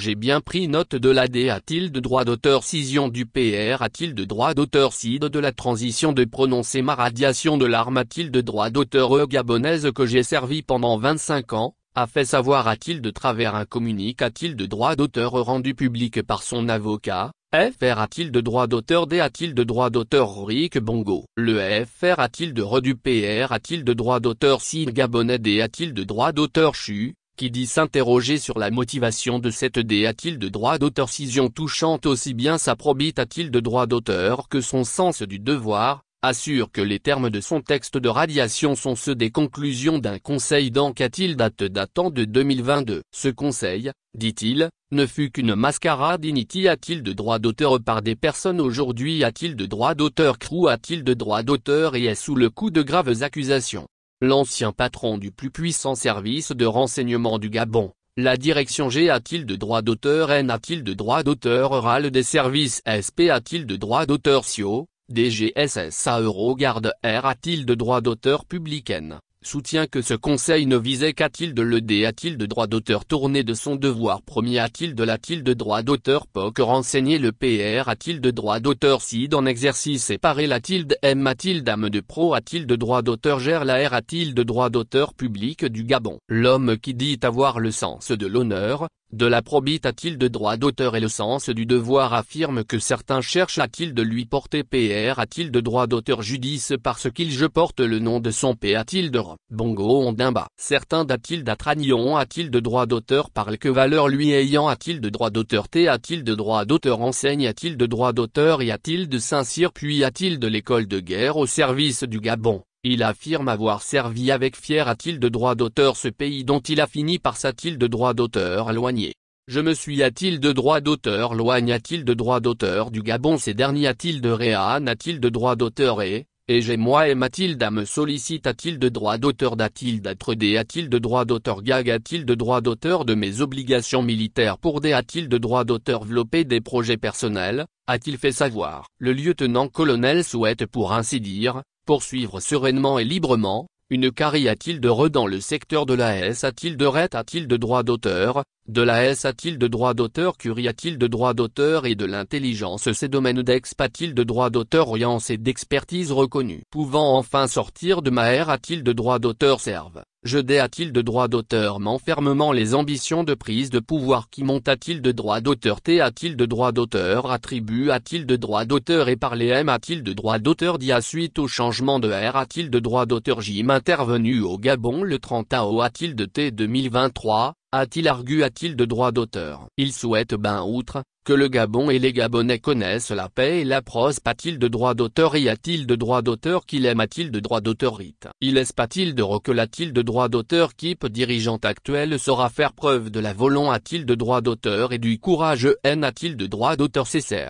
J'ai bien pris note de l'AD a-t-il de droit d'auteur scission du PR a-t-il de droit d'auteur CID de la transition de prononcer ma radiation de l'arme a-t-il de droit d'auteur e gabonaise que j'ai servi pendant 25 ans, a fait savoir a-t-il de travers un communique a-t-il de droit d'auteur rendu public par son avocat, FR a-t-il de droit d'auteur D a-t-il de droit d'auteur Rick Bongo Le FR a-t-il de redu PR a-t-il de droit d'auteur Cide gabonais D a-t-il de droit d'auteur CHU qui dit s'interroger sur la motivation de cette dé a-t-il de droit d'auteur Cision touchante aussi bien sa probite a-t-il de droit d'auteur que son sens du devoir, assure que les termes de son texte de radiation sont ceux des conclusions d'un conseil d'enquête il date datant de 2022. Ce conseil, dit-il, ne fut qu'une mascarade initi a-t-il de droit d'auteur par des personnes aujourd'hui a-t-il de droit d'auteur Crew a-t-il de droit d'auteur et est sous le coup de graves accusations l'ancien patron du plus puissant service de renseignement du Gabon. La direction G a-t-il de droit d'auteur N a-t-il de droit d'auteur Oral des services SP a-t-il de droit d'auteur SIO DGSS Eurogarde R a-t-il de droit d'auteur public N soutient que ce conseil ne visait qu'à-t-il de le D. de droit d'auteur tourné de son devoir premier à-t-il l'a-t-il de droit d'auteur POC renseigné le PR à-t-il de droit d'auteur SID en exercice séparé tilde M à-t-il âme de pro à-t-il de droit d'auteur gère la R de droit d'auteur public du Gabon. L'homme qui dit avoir le sens de l'honneur, de la probite a-t-il de droit d'auteur et le sens du devoir affirme que certains cherchent a-t-il de lui porter PR a-t-il de droit d'auteur judice parce qu'il je porte le nom de son P a-t-il de Bongo Ondimba Certains d'a-t-il d'atranion a-t-il de droit d'auteur parle que valeur lui ayant a-t-il de droit d'auteur T a-t-il de droit d'auteur enseigne a-t-il de droit d'auteur y a-t-il de Saint-Cyr puis a-t-il de l'école de guerre au service du Gabon il affirme avoir servi avec fier a-t-il de droit d'auteur ce pays dont il a fini par sa de droit d'auteur éloigné. Je me suis a-t-il de droit d'auteur loigne A-t-il de droit d'auteur du Gabon ces derniers à de réan il de droit d'auteur et, et j'ai moi et Mathilda me sollicite a-t-il de droit d'auteur d'a d'être t il de droit d'auteur gag A-t-il de droit d'auteur de mes obligations militaires pour des a-t-il de droit d'auteur développer des projets personnels, a-t-il fait savoir. Le lieutenant-colonel souhaite pour ainsi dire, poursuivre sereinement et librement, une carie a-t-il de re dans le secteur de la S a-t-il de ret a-t-il de droit d'auteur, de la S a-t-il de droit d'auteur curie a-t-il de droit d'auteur et de l'intelligence ces domaines d'exp a-t-il de droit d'auteur et d'expertise reconnue pouvant enfin sortir de ma R a-t-il de droit d'auteur serve je a t il de droit d'auteur m'enfermement les ambitions de prise de pouvoir qui monte a-t-il de droit d'auteur t a-t-il de droit d'auteur attribue a-t-il de droit d'auteur et par les M a-t-il de droit d'auteur dit à suite au changement de R a-t-il de droit d'auteur Jim intervenu au Gabon le 30 au a-t-il de T 2023 a-t-il argu a-t-il de droit d'auteur Il souhaite ben outre, que le Gabon et les Gabonais connaissent la paix et la prose t il de droit d'auteur y a-t-il de droit d'auteur qu'il aime a-t-il de droit d'auteur rite Il est pas-il de recul a-t-il de droit d'auteur qu'ip dirigeante actuel saura faire preuve de la volonté? a-t-il de droit d'auteur et du courage n a-t-il de droit d'auteur cesser